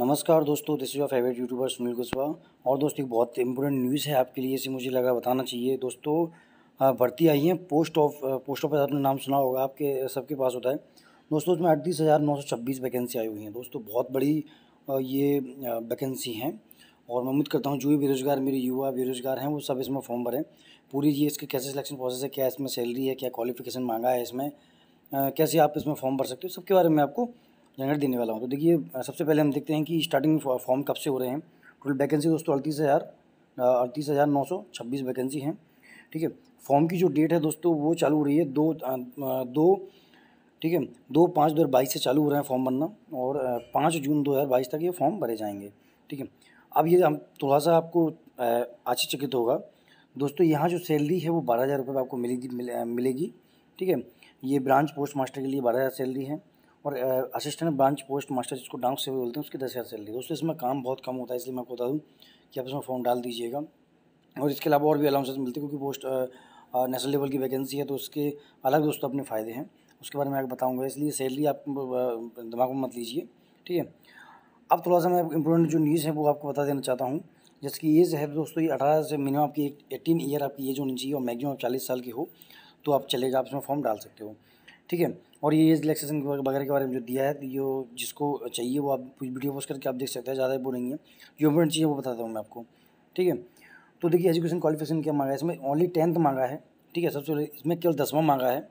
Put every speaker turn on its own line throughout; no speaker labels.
नमस्कार दोस्तों this is your favourite YouTuber Sunil Kushwaha और दोस्तों एक बहुत इंपॉर्टेंट न्यूज़ है आपके लिए इसे मुझे लगा बताना चाहिए दोस्तों भर्ती आई है पोस्ट ऑफ पोस्ट ऑफिस आपने नाम सुना होगा आपके सबके पास होता है दोस्तों उसमें अड़तीस हज़ार नौ सौ छब्बीस वैकेंसी आई हुई हैं दोस्तों बहुत बड़ी ये वैकेंसी हैं और मैं उम्मीद करता हूँ जो भी बेरोजगार मेरे युवा बेरोजगार हैं वो सब इसमें फॉर्म भरें पूरी ये इसके कैसे सिलेक्शन प्रोसेस है क्या इसमें सैलरी है क्या क्वालिफिकेशन मांगा है इसमें कैसे आप इसमें फॉर्म भर सकते हो सबके बारे में आपको जनरेट देने वाला हूँ तो देखिए सबसे पहले हम देखते हैं कि स्टार्टिंग फॉर्म कब से हो रहे हैं टोटल वैकेंसी दोस्तों अड़तीस हज़ार अड़तीस हज़ार नौ सौ छब्बीस वैकेंसी हैं ठीक है फॉर्म की जो डेट है दोस्तों वो चालू हो रही है दो दो ठीक है दो पाँच दो हज़ार बाईस से चालू हो रहा है फॉर्म भरना और पाँच जून दो हज़ार बाईस तक ये फॉर्म भरे जाएंगे ठीक है अब ये हम थोड़ा सा आपको आश्चर्यचकित होगा दोस्तों यहाँ जो सैलरी है वो बारह हज़ार रुपये आपको मिलेगी मिलेगी ठीक है ये ब्रांच पोस्ट मास्टर के लिए बारह हज़ार सैलरी है और असिस्टेंट ब्रांच पोस्ट मास्टर जिसको डांस से बोलते हैं उसकी दस हज़ार सैलरी दोस्तों इसमें काम बहुत कम होता है इसलिए मैं आपको बता दूँ कि आप इसमें फॉर्म डाल दीजिएगा और इसके अलावा और भी अलाउंसेस मिलते हैं क्योंकि पोस्ट नेशनल लेवल की वैकेंसी है तो उसके अलग दोस्तों अपने फ़ायदे हैं उसके बारे में आप बताऊँगा इसलिए सैलरी आप दिमाग में मत लीजिए ठीक है अब थोड़ा सा मैं इम्पोर्टेंट जो न्यूज़ है वो आपको बता देना चाहता हूँ जैसे कि एज है दोस्तों ये अठारह से मिनिमम आपकी एटीन ईयर आपकी एज होनी चाहिए और मैगजिम आप चालीस साल की हो तो आप चलेगा आप इसमें फॉर्म डाल सकते हो ठीक है और ये एज रिलेक्सेशन वगैरह के बारे में जो दिया है जो जिसको चाहिए वो आप कुछ वीडियो पोस्ट करके आप देख सकते हैं ज़्यादा वो नहीं है जो इम्पोर्टेंट चाहिए वो बताता हूँ मैं आपको ठीक है तो देखिए एजुकेशन क्वालिफिकेशन क्या मांगा है इसमें ओनली टेंथ मांगा है ठीक है सबसे इसमें केवल दसवां मांगा है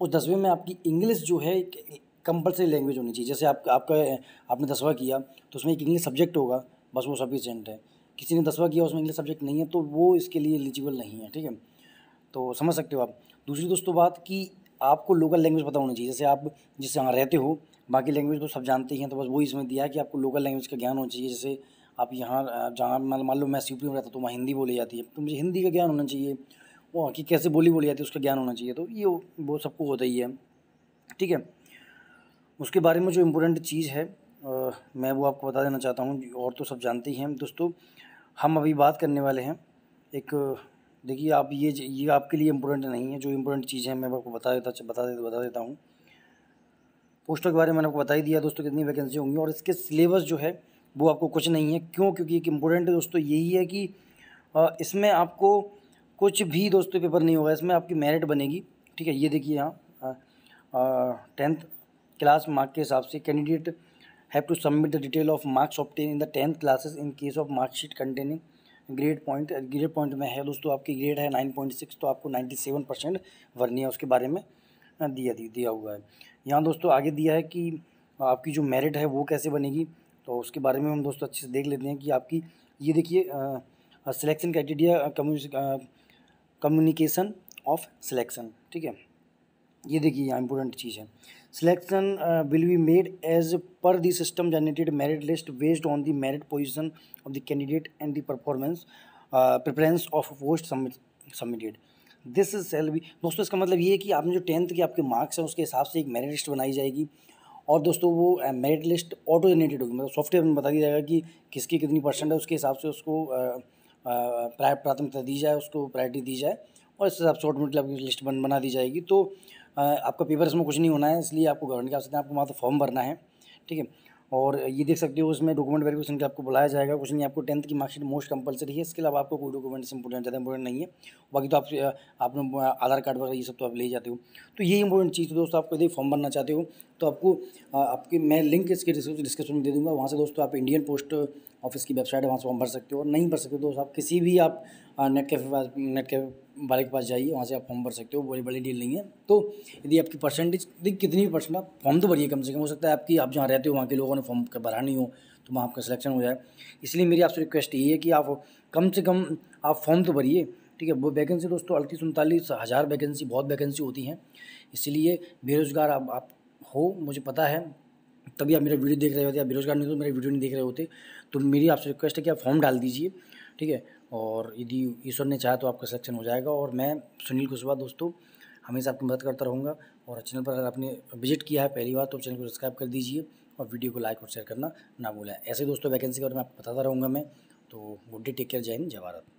उस दसवें में आपकी इंग्लिश जो है कंपलसरी लैंग्वेज होनी चाहिए जैसे आप आपका आपने दसवा किया तो उसमें एक इंग्लिश सब्जेक्ट होगा बस वो सफिशेंट है किसी ने दसवा किया उसमें इंग्लिश सब्जेक्ट नहीं है तो वो इसके लिए एलिजिबल नहीं है ठीक है तो समझ सकते हो आप दूसरी दोस्तों बात कि आपको लोकल लैंग्वेज पता होना चाहिए जैसे आप जिससे यहाँ रहते हो बाकी लैंग्वेज तो सब जानते ही हैं तो बस वो इसमें दिया है कि आपको लोकल लैंग्वेज का ज्ञान होना चाहिए जैसे आप यहाँ जहाँ मान लो मैं सीपी में रहता तो वहाँ हिंदी बोली जाती है तो मुझे हिंदी का ज्ञान होना चाहिए वहाँ की कैसे बोली बोली जाती है उसका ज्ञान होना चाहिए तो ये वो सबको होता ही है ठीक है उसके बारे में जो इम्पोर्टेंट चीज़ है आ, मैं वो आपको बता देना चाहता हूँ और तो सब जानते ही हैं दोस्तों हम अभी बात करने वाले हैं एक देखिए आप ये ये आपके लिए इम्पोर्टेंट नहीं है जो इम्पोर्टेंट चीज़ है मैं आपको बता देता बता देता बता देता हूँ पोस्टों के बारे में मैंने आपको बता ही दिया दोस्तों कितनी वैकेंसी होंगी और इसके सिलेबस जो है वो आपको कुछ नहीं है क्यों क्योंकि एक इम्पोर्टेंट दोस्तों यही है कि इसमें आपको कुछ भी दोस्तों पेपर नहीं होगा इसमें आपकी मेरिट बनेगी ठीक है ये देखिए यहाँ टेंथ क्लास मार्क के हिसाब से candidate have to submit the detail of marks obtain in the tenth classes in case of marksheet containing grade point grade point में है दोस्तों आपकी ग्रेड है नाइन पॉइंट सिक्स तो आपको नाइन्टी सेवन परसेंट वर्निया उसके बारे में दिया दिया हुआ है यहाँ दोस्तों आगे दिया है कि आपकी जो मेरिट है वो कैसे बनेगी तो उसके बारे में हम दोस्तों अच्छे से देख लेते हैं कि आपकी ये देखिए selection criteria communication of selection ठीक है ये देखिए यहाँ इंपॉर्टेंट चीज़ है selection will be made as per the system generated merit list based on the merit position of the candidate and the performance preference of post submitted this shall be दोस्तों इसका मतलब ये है कि आपने जो टेंथ के आपके मार्क्स हैं उसके हिसाब से एक मेरिट लिस्ट बनाई जाएगी और दोस्तों वो मेरिट लिस्ट ऑटो जनरेटेड होगी मतलब सॉफ्टवेयर में बता दिया जाएगा कि किसकी कितनी परसेंट है उसके हिसाब से उसको uh, uh, प्राथमिकता दी जाए उसको प्रायोरिटी दी जाए और इस हिसाब से ऑटोमेटिकली आपकी लिस्ट बन बना दी जाएगी तो आपका पेपर्स में कुछ नहीं होना है इसलिए आपको गवर्नमेंट की आवश्यकता है आपको वहाँ तो फॉर्म भरना है ठीक है और ये देख सकते हो उसमें डॉक्यूमेंट वेरिफिकेशन के आपको बुलाया जाएगा कुछ नहीं आपको टेंथ की मार्कशीट मोस्ट कंपलसरी है इसके अलावा आपको कोई डॉक्यूमेंट्स इंपॉर्टेंट ज़्यादा इंपॉर्टेंट नहीं है बाकी तो आप आपने आधार कार्ड वगैरह ये सब तो आप ले जाते हो तो ये इंपॉर्टेंट चीज़ है तो दोस्तों आपको यदि फॉर्म भरना चाहते हो तो आपको आपकी मैं लिंक इसके डिस्क्रिप्शन में दे दूँगा वहाँ से दोस्तों आप इंडियन पोस्ट ऑफिस की वेबसाइट है वहाँ से फॉर्म भर सकते हो और नहीं भर सकते दोस्तों आप किसी भी आप नेट कैफे नेट कैफे वाले के पास जाइए वहाँ से आप फॉर्म भर सकते हो बड़ी बड़ी डील नहीं है तो यदि आपकी परसेंटेज देखिए कितनी परसेंट आप फॉर्म तो भरिए कम से कम हो सकता है आपकी आप जहाँ रहते हो वहाँ के लोगों ने फॉर्म भरा नहीं हो तो वहाँ आपका सिलेक्शन हो जाए इसलिए मेरी आपसे रिक्वेस्ट यही है कि आप कम से कम आप फॉर्म तो भरिए ठीक है वो वैकेंसी दोस्तों अड़तीस उनतालीस हज़ार वैकेंसी बहुत वैकेंसी होती हैं इसलिए बेरोज़गार आप, आप हो मुझे पता है तभी आप मेरा वीडियो देख रहे होते या बेरोजगार नहीं तो मेरा वीडियो नहीं देख रहे होते तो मेरी आपसे रिक्वेस्ट है कि आप फॉर्म डाल दीजिए ठीक है और यदि ईश्वर ने चाहा तो आपका सिलेक्शन हो जाएगा और मैं सुनील कुशवाहा दोस्तों हमेशा आपकी मदद करता रहूँगा और चैनल पर अगर आपने विजिट किया है पहली बार तो चैनल को सब्सक्राइब कर दीजिए और वीडियो को लाइक और शेयर करना ना भूलें ऐसे दोस्तों वैकेंसी के बारे में आपको बताता रहूँगा मैं तो गुड डे टेक केयर जय हिंद जय भारत